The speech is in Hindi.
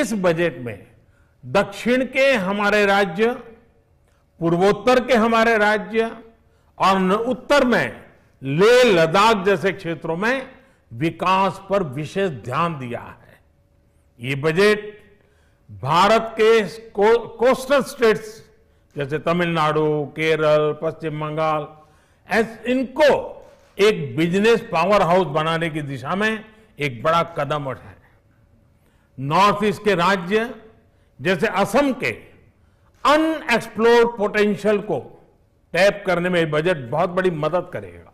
इस बजट में दक्षिण के हमारे राज्य पूर्वोत्तर के हमारे राज्य और उत्तर में ले लद्दाख जैसे क्षेत्रों में विकास पर विशेष ध्यान दिया है ये बजट भारत के को, कोस्टल स्टेट्स जैसे तमिलनाडु केरल पश्चिम बंगाल इनको एक बिजनेस पावर हाउस बनाने की दिशा में एक बड़ा कदम उठाए नॉर्थ ईस्ट के राज्य जैसे असम के अनएक्सप्लोर्ड पोटेंशियल को टैप करने में बजट बहुत बड़ी मदद करेगा